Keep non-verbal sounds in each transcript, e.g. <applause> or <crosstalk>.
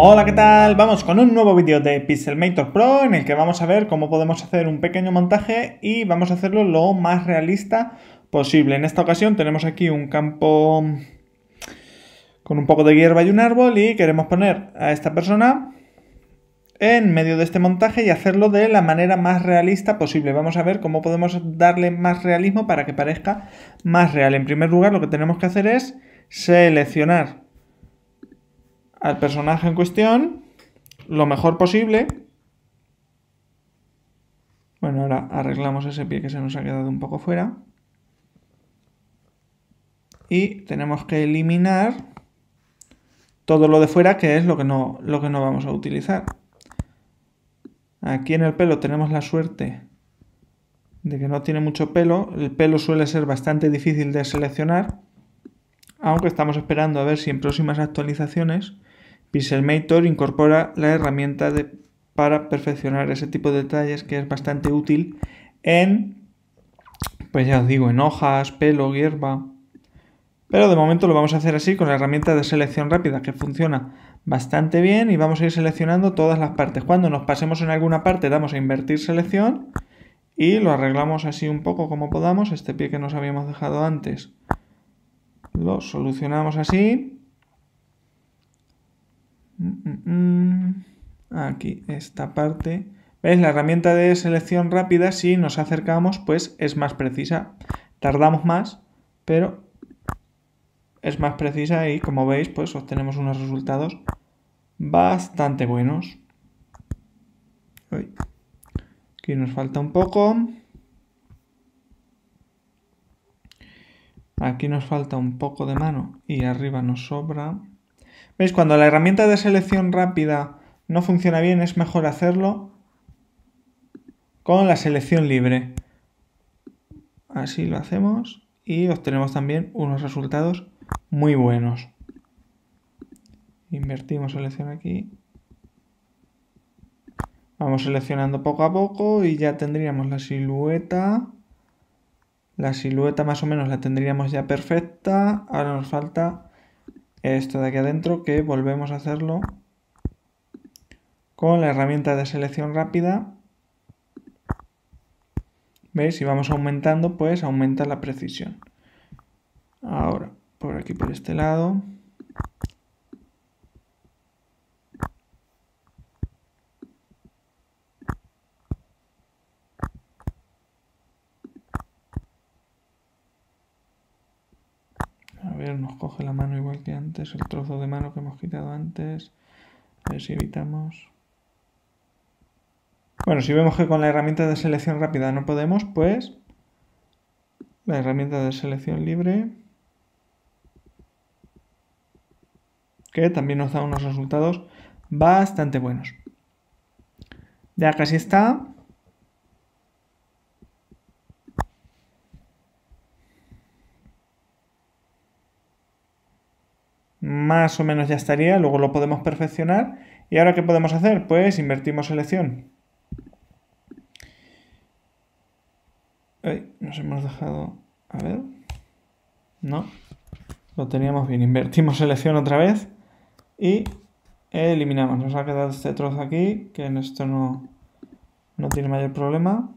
Hola, ¿qué tal? Vamos con un nuevo vídeo de Pixelmator Pro en el que vamos a ver cómo podemos hacer un pequeño montaje y vamos a hacerlo lo más realista posible. En esta ocasión tenemos aquí un campo con un poco de hierba y un árbol y queremos poner a esta persona en medio de este montaje y hacerlo de la manera más realista posible. Vamos a ver cómo podemos darle más realismo para que parezca más real. En primer lugar, lo que tenemos que hacer es seleccionar al personaje en cuestión lo mejor posible. Bueno, ahora arreglamos ese pie que se nos ha quedado un poco fuera. Y tenemos que eliminar todo lo de fuera que es lo que no, lo que no vamos a utilizar. Aquí en el pelo tenemos la suerte de que no tiene mucho pelo. El pelo suele ser bastante difícil de seleccionar, aunque estamos esperando a ver si en próximas actualizaciones Pixelmator incorpora la herramienta para perfeccionar ese tipo de detalles que es bastante útil en, pues ya os digo, en hojas, pelo, hierba. Pero de momento lo vamos a hacer así con la herramienta de selección rápida que funciona bastante bien y vamos a ir seleccionando todas las partes. Cuando nos pasemos en alguna parte damos a invertir selección y lo arreglamos así un poco como podamos. Este pie que nos habíamos dejado antes lo solucionamos así Mm, mm, mm. Aquí, esta parte. ¿Veis? La herramienta de selección rápida, si nos acercamos, pues es más precisa. Tardamos más, pero es más precisa y como veis, pues obtenemos unos resultados bastante buenos. Aquí nos falta un poco. Aquí nos falta un poco de mano y arriba nos sobra. ¿Veis? Cuando la herramienta de selección rápida no funciona bien, es mejor hacerlo con la selección libre. Así lo hacemos y obtenemos también unos resultados muy buenos. Invertimos selección aquí. Vamos seleccionando poco a poco y ya tendríamos la silueta. La silueta más o menos la tendríamos ya perfecta. Ahora nos falta esto de aquí adentro que volvemos a hacerlo con la herramienta de selección rápida. ¿Veis? Si vamos aumentando, pues aumenta la precisión. Ahora, por aquí, por este lado. ver, nos coge la mano igual que antes, el trozo de mano que hemos quitado antes. A eh, ver si evitamos. Bueno, si vemos que con la herramienta de selección rápida no podemos, pues la herramienta de selección libre, que también nos da unos resultados bastante buenos. Ya casi está. más o menos ya estaría, luego lo podemos perfeccionar. ¿Y ahora qué podemos hacer? Pues invertimos selección. nos hemos dejado... A ver. No. Lo teníamos bien. Invertimos selección otra vez. Y eliminamos. Nos ha quedado este trozo aquí, que en esto no, no tiene mayor problema.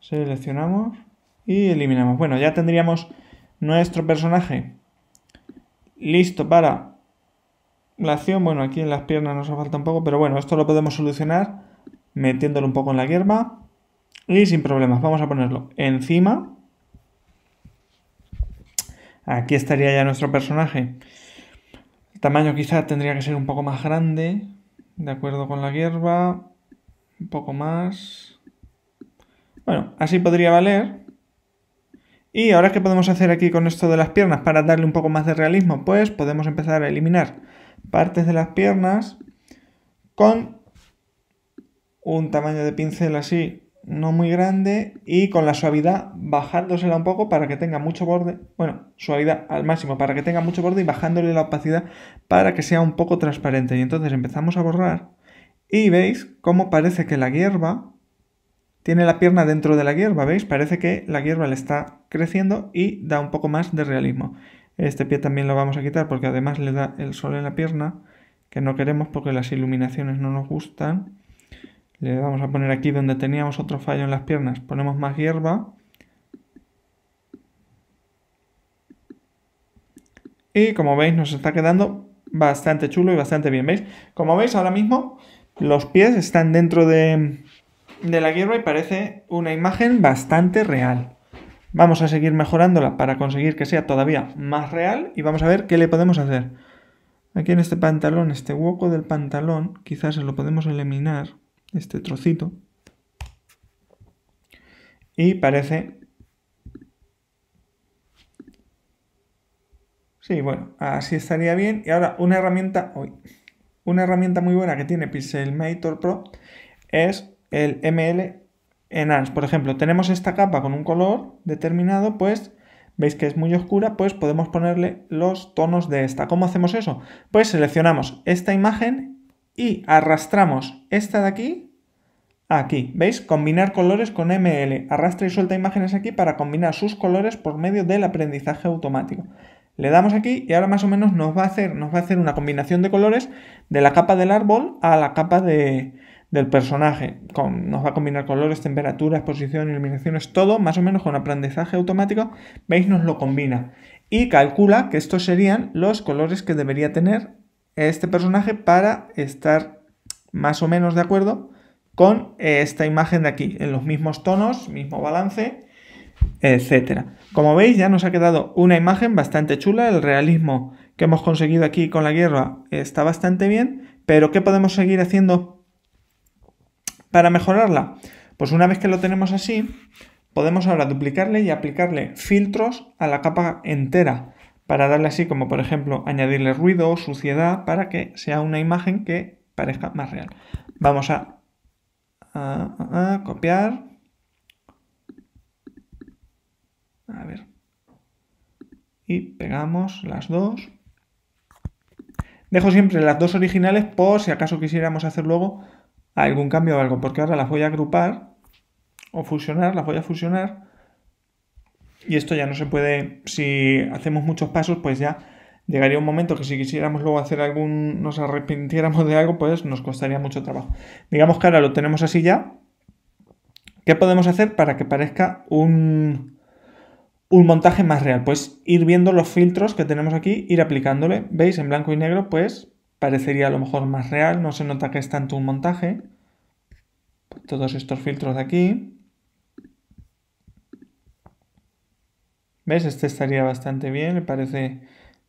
Seleccionamos y eliminamos. Bueno, ya tendríamos nuestro personaje Listo para la acción. Bueno, aquí en las piernas nos falta un poco, pero bueno, esto lo podemos solucionar metiéndolo un poco en la hierba y sin problemas. Vamos a ponerlo encima. Aquí estaría ya nuestro personaje. El tamaño quizá tendría que ser un poco más grande, de acuerdo con la hierba. Un poco más. Bueno, así podría valer. Y ahora, ¿qué podemos hacer aquí con esto de las piernas para darle un poco más de realismo? Pues podemos empezar a eliminar partes de las piernas con un tamaño de pincel así no muy grande y con la suavidad bajándosela un poco para que tenga mucho borde, bueno, suavidad al máximo para que tenga mucho borde y bajándole la opacidad para que sea un poco transparente. Y entonces empezamos a borrar y veis cómo parece que la hierba tiene la pierna dentro de la hierba, ¿veis? Parece que la hierba le está creciendo y da un poco más de realismo. Este pie también lo vamos a quitar porque además le da el sol en la pierna, que no queremos porque las iluminaciones no nos gustan. Le vamos a poner aquí donde teníamos otro fallo en las piernas, ponemos más hierba. Y como veis nos está quedando bastante chulo y bastante bien. ¿Veis? Como veis ahora mismo los pies están dentro de, de la y parece una imagen bastante real. Vamos a seguir mejorándola para conseguir que sea todavía más real y vamos a ver qué le podemos hacer. Aquí en este pantalón, este hueco del pantalón, quizás se lo podemos eliminar, este trocito. Y parece... Sí, bueno, así estaría bien. Y ahora una herramienta... Una herramienta muy buena que tiene Pixelmator Pro es el ML Ans. Por ejemplo, tenemos esta capa con un color determinado, pues veis que es muy oscura, pues podemos ponerle los tonos de esta. ¿Cómo hacemos eso? Pues seleccionamos esta imagen y arrastramos esta de aquí aquí. ¿Veis? Combinar colores con ML. Arrastra y suelta imágenes aquí para combinar sus colores por medio del aprendizaje automático. Le damos aquí y ahora más o menos nos va a hacer, nos va a hacer una combinación de colores de la capa del árbol a la capa de, del personaje. Con, nos va a combinar colores, temperaturas, exposición, iluminaciones, todo, más o menos con aprendizaje automático. Veis, nos lo combina. Y calcula que estos serían los colores que debería tener este personaje para estar más o menos de acuerdo con esta imagen de aquí, en los mismos tonos, mismo balance, etcétera. Como veis, ya nos ha quedado una imagen bastante chula. El realismo que hemos conseguido aquí con la guerra está bastante bien, pero ¿qué podemos seguir haciendo para mejorarla, pues una vez que lo tenemos así, podemos ahora duplicarle y aplicarle filtros a la capa entera para darle así como por ejemplo añadirle ruido o suciedad para que sea una imagen que parezca más real. Vamos a, copiar. A ver. Y pegamos las dos. Dejo siempre las dos originales por si acaso quisiéramos hacer luego algún cambio o algo, porque ahora las voy a agrupar o fusionar, las voy a fusionar. Y esto ya no se puede, si hacemos muchos pasos, pues ya llegaría un momento que si quisiéramos luego hacer algún, nos arrepintiéramos de algo, pues nos costaría mucho trabajo. Digamos que ahora lo tenemos así ya. ¿Qué podemos hacer para que parezca un, un montaje más real? Pues ir viendo los filtros que tenemos aquí, ir aplicándole. ¿Veis? En blanco y negro, pues parecería a lo mejor más real, no se nota que es tanto un montaje. Todos estos filtros de aquí. ¿Ves? Este estaría bastante bien, le parece,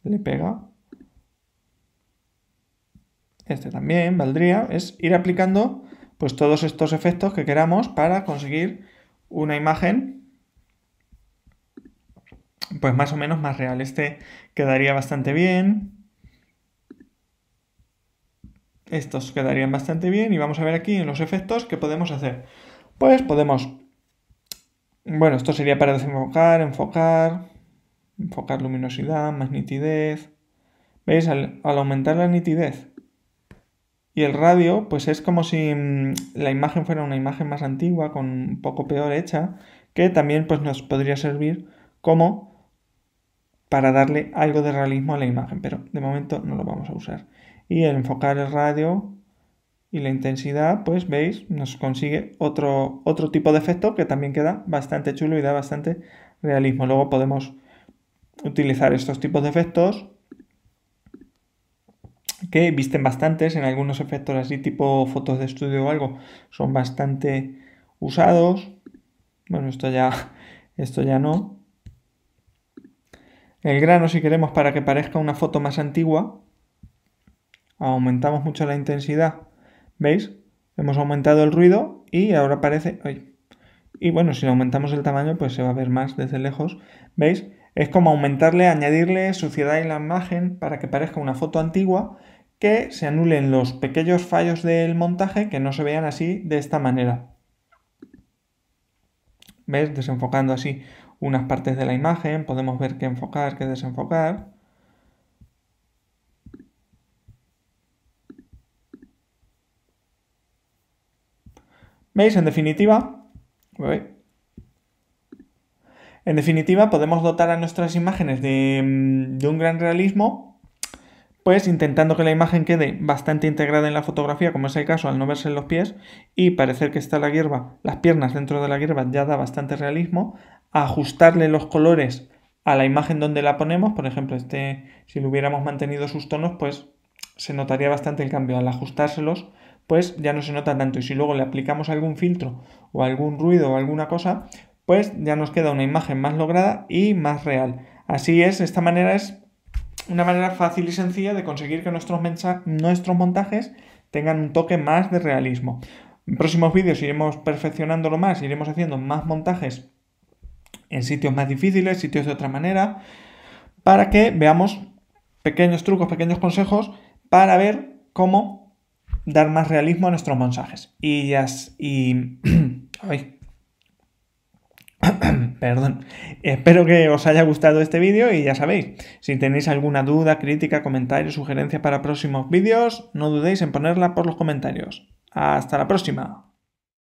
le pega. Este también valdría. Es ir aplicando pues todos estos efectos que queramos para conseguir una imagen pues más o menos más real. Este quedaría bastante bien. Estos quedarían bastante bien y vamos a ver aquí en los efectos que podemos hacer. Pues podemos... Bueno, esto sería para desenfocar, enfocar, enfocar luminosidad, más nitidez. ¿Veis? Al, aumentar la nitidez y el radio, pues es como si mm, la imagen fuera una imagen más antigua, con un poco peor hecha, que también pues, nos podría servir como para darle algo de realismo a la imagen, pero de momento no lo vamos a usar y el enfocar el radio y la intensidad, pues veis, nos consigue otro, otro tipo de efecto que también queda bastante chulo y da bastante realismo. Luego podemos utilizar estos tipos de efectos que visten bastantes en algunos efectos así tipo fotos de estudio o algo son bastante usados bueno esto ya <laughs> esto ya no el grano si queremos para que parezca una foto más antigua aumentamos mucho la intensidad, ¿veis? Hemos aumentado el ruido y ahora aparece... Y bueno, si aumentamos el tamaño, pues se va a ver más desde lejos, ¿veis? Es como aumentarle, añadirle suciedad en la imagen para que parezca una foto antigua, que se anulen los pequeños fallos del montaje que no se vean así de esta manera. ¿Ves? Desenfocando así unas partes de la imagen, podemos ver qué enfocar, qué desenfocar. ¿Veis? En definitiva, en definitiva, podemos dotar a nuestras imágenes mm, de, un gran realismo, pues intentando que la imagen quede bastante integrada en la fotografía, como es el caso al no verse en los pies, y parecer que está la hierba, las piernas dentro de la hierba ya da bastante realismo, ajustarle los colores a la imagen donde la ponemos, por ejemplo, este, si lo hubiéramos mantenido sus tonos, pues se notaría bastante el cambio al ajustárselos pues ya no se nota tanto. Y si luego le aplicamos algún filtro o algún ruido o alguna cosa, pues ya nos queda una imagen más lograda y más real. Así es, esta manera es una manera fácil y sencilla de conseguir que nuestros, nuestros montajes tengan un toque más de realismo. En próximos vídeos iremos perfeccionándolo más, iremos haciendo más montajes en sitios más difíciles, sitios de otra manera, para que veamos pequeños trucos, pequeños consejos para ver cómo dar más realismo a nuestros mensajes. Y ya. Y. <clears throat> <clears throat> Perdón. Espero que os haya gustado este vídeo y ya sabéis, si tenéis alguna duda, crítica, comentario, sugerencia para próximos vídeos, no dudéis en ponerla por los comentarios. Hasta la próxima.